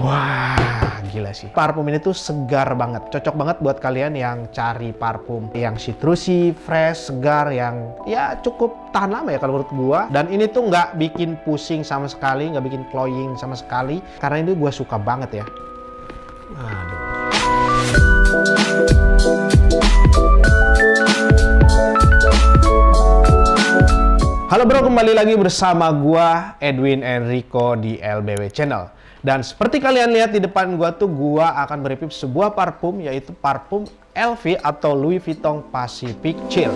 Wah, gila sih. Parfum ini tuh segar banget. Cocok banget buat kalian yang cari parfum yang citrusy, fresh, segar, yang ya cukup tahan lama ya kalau menurut gua. Dan ini tuh nggak bikin pusing sama sekali, nggak bikin cloying sama sekali. Karena ini gua suka banget ya. Aduh. Halo bro, kembali lagi bersama gua Edwin Enrico di LBW Channel. Dan seperti kalian lihat di depan gua tuh gua akan mereview sebuah parfum yaitu parfum LV atau Louis Vuitton Pacific Chill.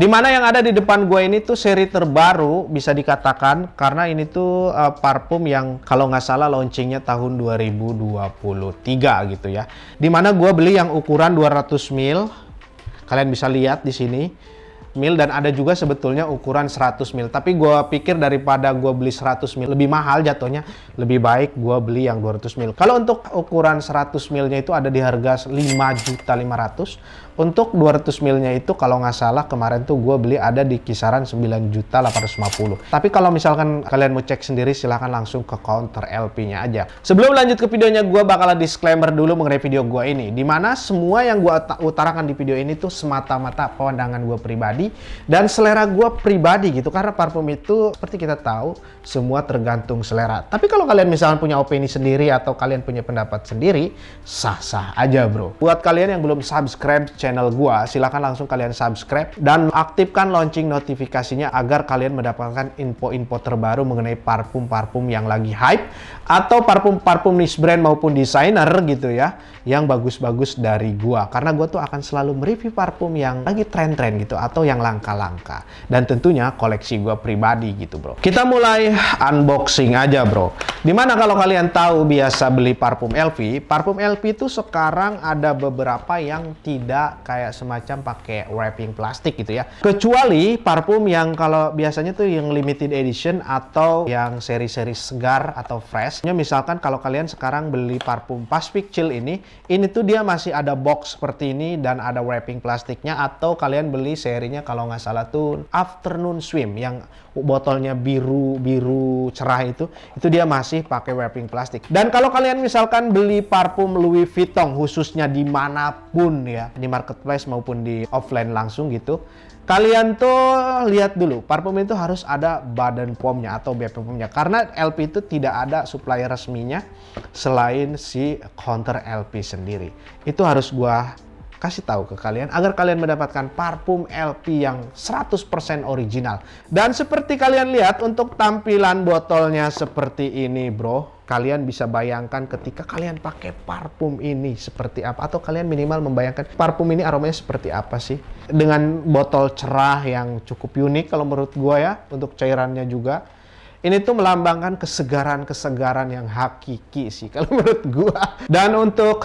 Dimana yang ada di depan gue ini tuh seri terbaru bisa dikatakan karena ini tuh uh, parfum yang kalau nggak salah launchingnya tahun 2023 gitu ya. Dimana gue beli yang ukuran 200 mil, Kalian bisa lihat di sini mil dan ada juga sebetulnya ukuran 100 mil tapi gue pikir daripada gue beli 100 mil lebih mahal jatuhnya lebih baik gue beli yang 200 mil kalau untuk ukuran 100 milnya itu ada di harga 5 juta 500 untuk 200 milnya itu kalau nggak salah kemarin tuh gue beli ada di kisaran 9 juta 850. Tapi kalau misalkan kalian mau cek sendiri silahkan langsung ke counter LP-nya aja. Sebelum lanjut ke videonya gue bakalan disclaimer dulu mengenai video gue ini. Dimana semua yang gue utarakan di video ini tuh semata-mata pandangan gue pribadi dan selera gue pribadi gitu. Karena parfum itu seperti kita tahu semua tergantung selera. Tapi kalau kalian misalkan punya opini sendiri atau kalian punya pendapat sendiri sah-sah aja bro. Buat kalian yang belum subscribe channel channel gua, silahkan langsung kalian subscribe dan aktifkan lonceng notifikasinya agar kalian mendapatkan info-info terbaru mengenai parfum-parfum yang lagi hype atau parfum-parfum niche brand maupun desainer gitu ya yang bagus-bagus dari gua karena gua tuh akan selalu mereview parfum yang lagi tren-tren gitu atau yang langka-langka dan tentunya koleksi gua pribadi gitu bro. Kita mulai unboxing aja bro. Dimana kalau kalian tahu biasa beli parfum LV, parfum LV itu sekarang ada beberapa yang tidak kayak semacam pakai wrapping plastik gitu ya. Kecuali parfum yang kalau biasanya tuh yang limited edition atau yang seri-seri segar atau fresh. Misalkan kalau kalian sekarang beli parfum Pacific Chill ini, ini tuh dia masih ada box seperti ini dan ada wrapping plastiknya atau kalian beli serinya kalau nggak salah tuh Afternoon Swim yang botolnya biru-biru cerah itu, itu dia masih pakai wrapping plastik. Dan kalau kalian misalkan beli parfum Louis Vuitton khususnya dimanapun ya, di marketplace maupun di offline langsung gitu kalian tuh lihat dulu parfum itu harus ada badan pomnya atau BPOM-nya karena LP itu tidak ada supplier resminya selain si counter LP sendiri itu harus gua kasih tahu ke kalian agar kalian mendapatkan parfum LP yang 100% original. Dan seperti kalian lihat untuk tampilan botolnya seperti ini bro. Kalian bisa bayangkan ketika kalian pakai parfum ini seperti apa. Atau kalian minimal membayangkan parfum ini aromanya seperti apa sih. Dengan botol cerah yang cukup unik kalau menurut gue ya. Untuk cairannya juga ini tuh melambangkan kesegaran-kesegaran yang hakiki sih kalau menurut gua. Dan untuk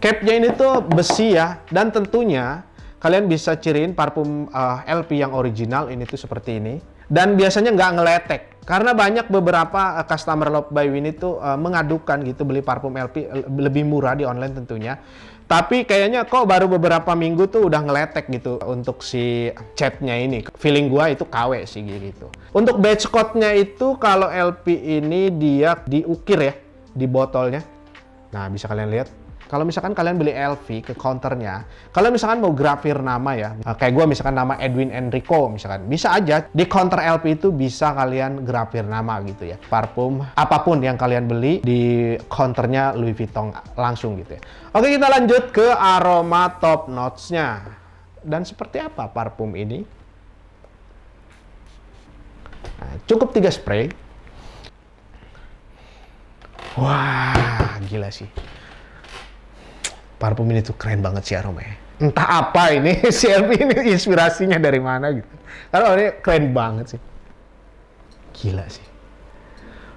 Capnya ini tuh besi ya, dan tentunya kalian bisa ciriin parfum uh, eh, LP yang original ini tuh seperti ini. Dan biasanya nggak ngeletek, karena banyak beberapa uh, customer Love by Win itu uh, mengadukan gitu beli parfum LP lebih murah di online tentunya. Tapi kayaknya kok baru beberapa minggu tuh udah ngeletek gitu untuk si chatnya ini. Feeling gua itu KW sih gitu. Untuk batch code-nya itu kalau LP ini dia diukir ya di botolnya. Nah, bisa kalian lihat kalau misalkan kalian beli LV ke counternya, kalau misalkan mau grafir nama ya, eh, kayak gue misalkan nama Edwin Enrico misalkan, bisa aja di counter LV itu bisa kalian grafir nama gitu ya. Parfum, apapun yang kalian beli di counternya Louis Vuitton langsung gitu ya. Oke kita lanjut ke aroma top notes-nya. Dan seperti apa parfum ini? Nah, cukup tiga spray. Wah, gila sih parfum ini tuh keren banget sih aromanya. Entah apa ini si LP ini inspirasinya dari mana gitu. Karena ini keren banget sih. Gila sih.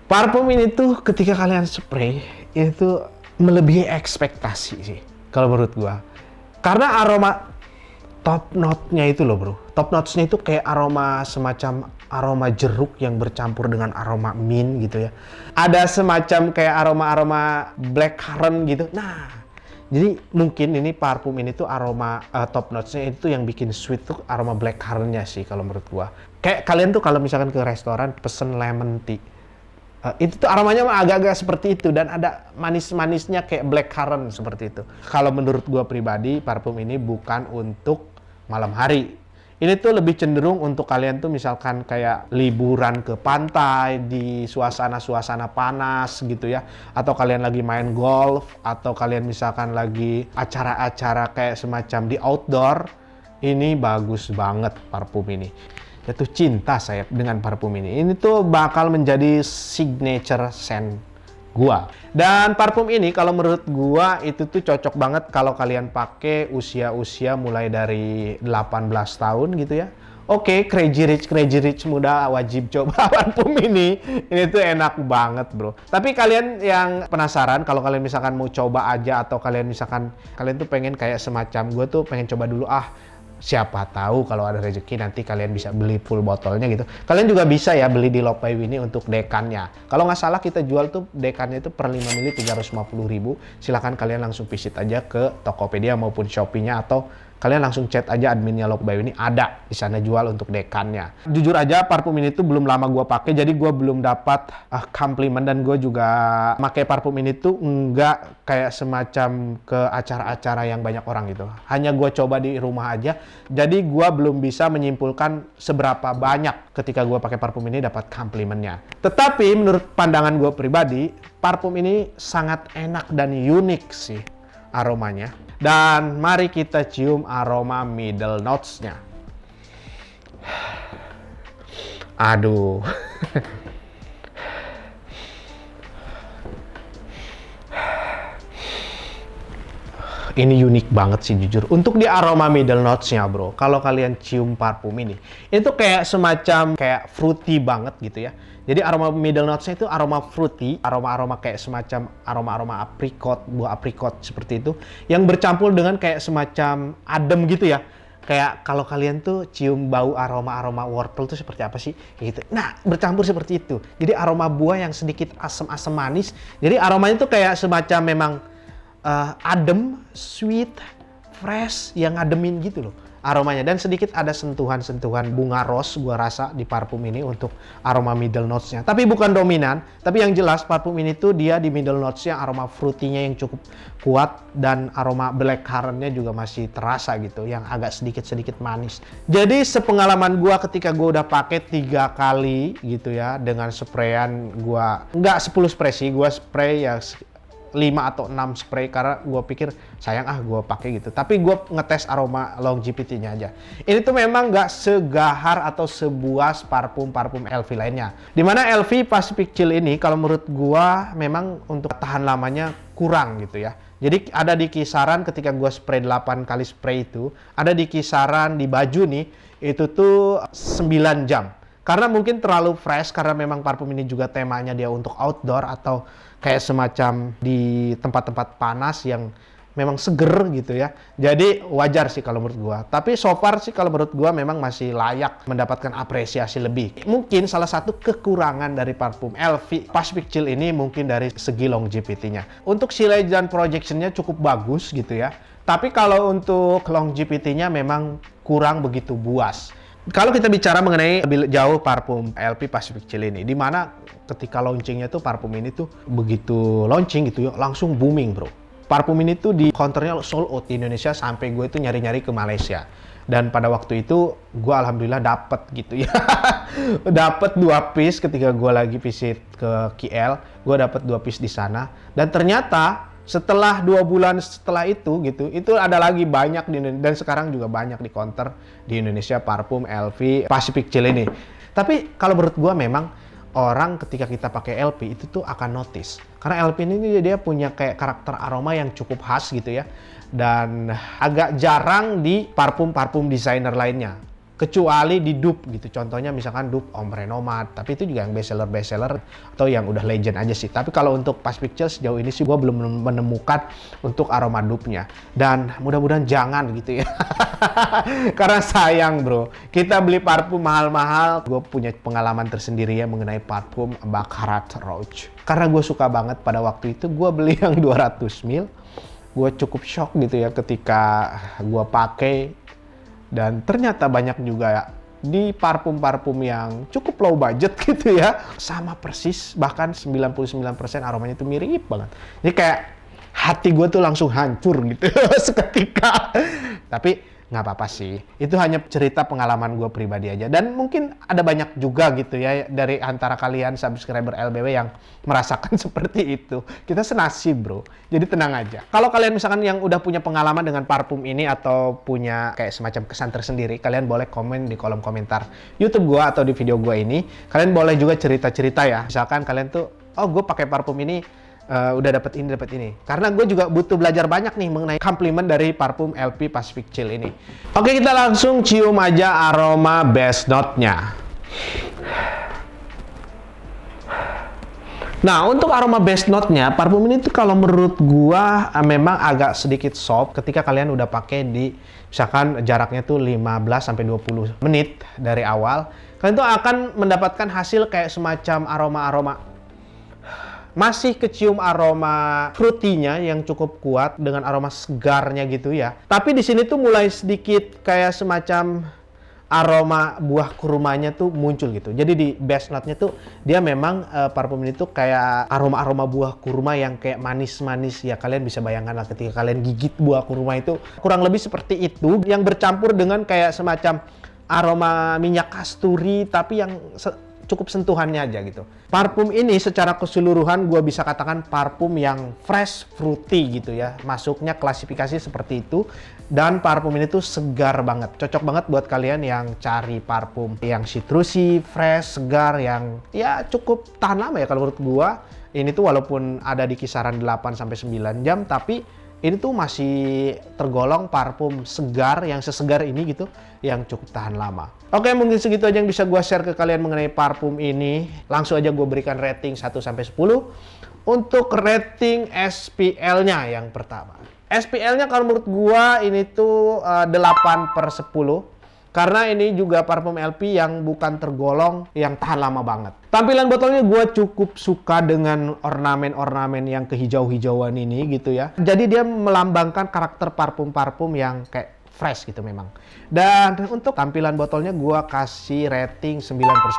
Parfum ini tuh ketika kalian spray itu melebihi ekspektasi sih kalau menurut gua. Karena aroma top note-nya itu loh, Bro. Top notes-nya itu kayak aroma semacam aroma jeruk yang bercampur dengan aroma mint gitu ya. Ada semacam kayak aroma-aroma black currant gitu. Nah, jadi mungkin ini parfum ini tuh aroma uh, top notesnya itu yang bikin sweet tuh aroma black currant-nya sih kalau menurut gua. Kayak kalian tuh kalau misalkan ke restoran pesen lemon tea. Uh, itu tuh aromanya agak-agak seperti itu dan ada manis-manisnya kayak black currant seperti itu. Kalau menurut gua pribadi parfum ini bukan untuk malam hari ini tuh lebih cenderung untuk kalian tuh misalkan kayak liburan ke pantai di suasana-suasana panas gitu ya. Atau kalian lagi main golf atau kalian misalkan lagi acara-acara kayak semacam di outdoor. Ini bagus banget parfum ini. Jatuh cinta saya dengan parfum ini. Ini tuh bakal menjadi signature scent gua. Dan parfum ini kalau menurut gua itu tuh cocok banget kalau kalian pakai usia-usia mulai dari 18 tahun gitu ya. Oke, okay, Crazy Rich, Crazy Rich muda wajib coba parfum ini. Ini tuh enak banget, bro. Tapi kalian yang penasaran, kalau kalian misalkan mau coba aja atau kalian misalkan kalian tuh pengen kayak semacam gua tuh pengen coba dulu ah siapa tahu kalau ada rezeki nanti kalian bisa beli full botolnya gitu. Kalian juga bisa ya beli di Lopai ini untuk dekannya. Kalau nggak salah kita jual tuh dekannya itu per 5 mili 350 ribu. Silahkan kalian langsung visit aja ke Tokopedia maupun Shopee-nya atau kalian langsung chat aja adminnya Lokbayu ini ada di sana jual untuk dekannya. Jujur aja parfum ini tuh belum lama gue pakai jadi gue belum dapat uh, compliment dan gue juga pakai parfum ini tuh enggak kayak semacam ke acara-acara yang banyak orang gitu. Hanya gue coba di rumah aja. Jadi gue belum bisa menyimpulkan seberapa banyak ketika gue pakai parfum ini dapat komplimennya. Tetapi menurut pandangan gue pribadi, parfum ini sangat enak dan unik sih aromanya. Dan mari kita cium aroma middle notes-nya. Aduh. ini unik banget sih jujur. Untuk di aroma middle notes-nya bro, kalau kalian cium parfum ini, itu kayak semacam kayak fruity banget gitu ya. Jadi aroma middle notes-nya itu aroma fruity, aroma-aroma kayak semacam aroma-aroma apricot, buah apricot seperti itu, yang bercampur dengan kayak semacam adem gitu ya kayak kalau kalian tuh cium bau aroma-aroma wortel tuh seperti apa sih gitu. Nah, bercampur seperti itu. Jadi aroma buah yang sedikit asam-asam manis. Jadi aromanya tuh kayak semacam memang uh, adem, sweet, fresh, yang ngademin gitu loh aromanya dan sedikit ada sentuhan-sentuhan bunga rose gue rasa di parfum ini untuk aroma middle notes-nya. Tapi bukan dominan, tapi yang jelas parfum ini tuh dia di middle notes-nya aroma fruity-nya yang cukup kuat dan aroma blackcurrant-nya juga masih terasa gitu yang agak sedikit-sedikit manis. Jadi sepengalaman gue ketika gue udah pakai tiga kali gitu ya dengan sprayan gue nggak 10 spray sih, gue spray ya 5 atau 6 spray karena gue pikir sayang ah gue pakai gitu tapi gue ngetes aroma longevity nya aja ini tuh memang gak segahar atau sebuah parfum-parfum LV lainnya dimana LV Pacific Chill ini kalau menurut gue memang untuk tahan lamanya kurang gitu ya jadi ada di kisaran ketika gue spray 8 kali spray itu, ada di kisaran di baju nih, itu tuh 9 jam. Karena mungkin terlalu fresh, karena memang parfum ini juga temanya dia untuk outdoor atau kayak semacam di tempat-tempat panas yang memang seger gitu ya. Jadi wajar sih kalau menurut gua. Tapi so far sih kalau menurut gua memang masih layak mendapatkan apresiasi lebih. Mungkin salah satu kekurangan dari parfum LV Pacific Chill ini mungkin dari segi longevity-nya. Untuk silage dan projection-nya cukup bagus gitu ya. Tapi kalau untuk longevity-nya memang kurang begitu buas. Kalau kita bicara mengenai lebih jauh parfum LP Pacific Chili ini, di mana ketika launchingnya tuh parfum ini tuh begitu launching gitu ya, langsung booming bro. Parfum ini tuh di counternya sold out di Indonesia sampai gue itu nyari-nyari ke Malaysia. Dan pada waktu itu gue alhamdulillah dapet gitu ya. dapet dua piece ketika gue lagi visit ke KL, gue dapet dua piece di sana. Dan ternyata setelah dua bulan setelah itu gitu itu ada lagi banyak di Indonesia, dan sekarang juga banyak di counter di Indonesia parfum LV Pacific Chill ini tapi kalau menurut gua memang orang ketika kita pakai LP itu tuh akan notice karena LP ini dia punya kayak karakter aroma yang cukup khas gitu ya dan agak jarang di parfum-parfum desainer lainnya kecuali di dup gitu contohnya misalkan dup Om Renomat tapi itu juga yang bestseller bestseller atau yang udah legend aja sih tapi kalau untuk past pictures jauh ini sih gue belum menemukan untuk aroma dupnya dan mudah-mudahan jangan gitu ya karena sayang bro kita beli parfum mahal-mahal gue punya pengalaman tersendiri ya mengenai parfum bakarat roach karena gue suka banget pada waktu itu gue beli yang 200 mil gue cukup shock gitu ya ketika gue pakai dan ternyata banyak juga ya, di parfum-parfum yang cukup low budget gitu ya. Sama persis, bahkan 99% aromanya itu mirip banget. Ini kayak hati gue tuh langsung hancur gitu seketika. Tapi nggak apa-apa sih. Itu hanya cerita pengalaman gue pribadi aja. Dan mungkin ada banyak juga gitu ya dari antara kalian subscriber LBW yang merasakan seperti itu. Kita senasib bro. Jadi tenang aja. Kalau kalian misalkan yang udah punya pengalaman dengan parfum ini atau punya kayak semacam kesan tersendiri, kalian boleh komen di kolom komentar YouTube gue atau di video gue ini. Kalian boleh juga cerita-cerita ya. Misalkan kalian tuh, oh gue pakai parfum ini uh, udah dapat ini dapat ini karena gue juga butuh belajar banyak nih mengenai komplimen dari parfum LP Pacific Chill ini oke kita langsung cium aja aroma base note nya Nah, untuk aroma base note-nya, parfum ini tuh kalau menurut gua eh, memang agak sedikit soft ketika kalian udah pakai di misalkan jaraknya tuh 15 sampai 20 menit dari awal, kalian tuh akan mendapatkan hasil kayak semacam aroma-aroma masih kecium aroma frutinya yang cukup kuat dengan aroma segarnya gitu ya. Tapi di sini tuh mulai sedikit kayak semacam aroma buah kurmanya tuh muncul gitu. Jadi di base note-nya tuh dia memang uh, parfum ini tuh kayak aroma-aroma buah kurma yang kayak manis-manis ya. Kalian bisa bayangkan lah ketika kalian gigit buah kurma itu kurang lebih seperti itu yang bercampur dengan kayak semacam aroma minyak kasturi tapi yang cukup sentuhannya aja gitu. Parfum ini secara keseluruhan gue bisa katakan parfum yang fresh fruity gitu ya. Masuknya klasifikasi seperti itu dan parfum ini tuh segar banget. Cocok banget buat kalian yang cari parfum yang citrusy, fresh, segar yang ya cukup tahan lama ya kalau menurut gue. Ini tuh walaupun ada di kisaran 8 9 jam tapi ini tuh masih tergolong parfum segar yang sesegar ini gitu yang cukup tahan lama. Oke, mungkin segitu aja yang bisa gue share ke kalian mengenai parfum ini. Langsung aja gue berikan rating 1 sampai 10 untuk rating SPL-nya yang pertama. SPL-nya kalau menurut gue ini tuh uh, eh, 8 per 10. Karena ini juga parfum LP yang bukan tergolong yang tahan lama banget. Tampilan botolnya gue cukup suka dengan ornamen-ornamen yang kehijau-hijauan ini gitu ya. Jadi dia melambangkan karakter parfum-parfum yang kayak fresh gitu memang. Dan untuk tampilan botolnya gue kasih rating 9 per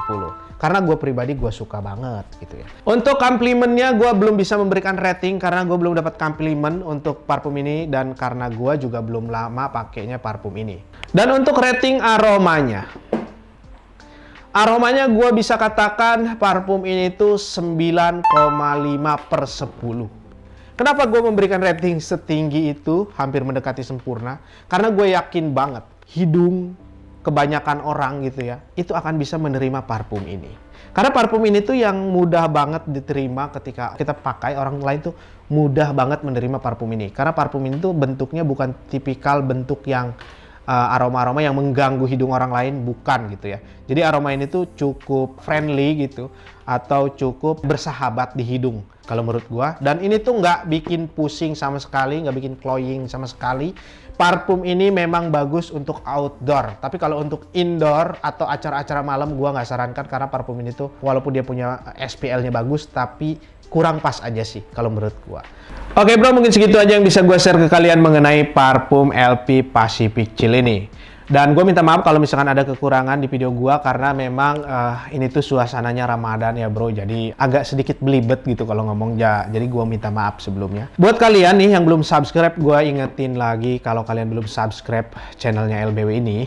10. Karena gue pribadi gue suka banget gitu ya. Untuk komplimennya gue belum bisa memberikan rating karena gue belum dapat komplimen untuk parfum ini. Dan karena gue juga belum lama pakainya parfum ini. Dan untuk rating aromanya. Aromanya gue bisa katakan parfum ini tuh 9,5 per 10. Kenapa gue memberikan rating setinggi itu, hampir mendekati sempurna? Karena gue yakin banget, hidung kebanyakan orang gitu ya, itu akan bisa menerima parfum ini. Karena parfum ini tuh yang mudah banget diterima ketika kita pakai, orang lain tuh mudah banget menerima parfum ini. Karena parfum ini tuh bentuknya bukan tipikal bentuk yang Eh, aroma-aroma yang mengganggu hidung orang lain bukan gitu ya. Jadi aroma ini tuh cukup friendly gitu atau cukup bersahabat di hidung kalau menurut gua dan ini tuh nggak bikin pusing sama sekali nggak bikin cloying sama sekali parfum ini memang bagus untuk outdoor tapi kalau untuk indoor atau acara-acara malam gua nggak sarankan karena parfum ini tuh walaupun dia punya SPL nya bagus tapi kurang pas aja sih kalau menurut gua. Oke bro, mungkin segitu aja yang bisa gue share ke kalian mengenai parfum LP Pacific Chill ini. Dan gue minta maaf kalau misalkan ada kekurangan di video gue karena memang uh, ini tuh suasananya Ramadan ya bro. Jadi agak sedikit belibet gitu kalau ngomong Ya. Jadi gue minta maaf sebelumnya. Buat kalian nih yang belum subscribe, gue ingetin lagi kalau kalian belum subscribe channelnya LBW ini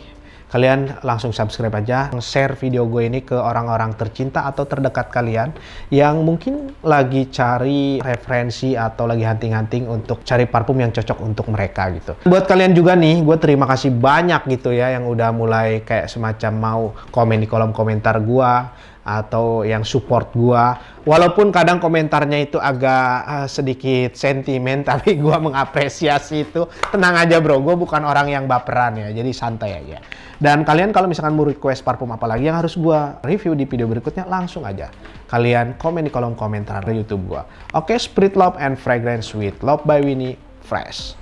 kalian langsung subscribe aja, share video gue ini ke orang-orang tercinta atau terdekat kalian yang mungkin lagi cari referensi atau lagi hunting-hunting untuk cari parfum yang cocok untuk mereka gitu. Buat kalian juga nih, gue terima kasih banyak gitu ya yang udah mulai kayak semacam mau komen di kolom komentar gue atau yang support gua walaupun kadang komentarnya itu agak uh, sedikit sentimen tapi gua mengapresiasi itu tenang aja bro gua bukan orang yang baperan ya jadi santai aja dan kalian kalau misalkan mau request parfum apa lagi yang harus gua review di video berikutnya langsung aja kalian komen di kolom komentar di YouTube gua oke okay, Spirit Love and Fragrance with Love by Winnie Fresh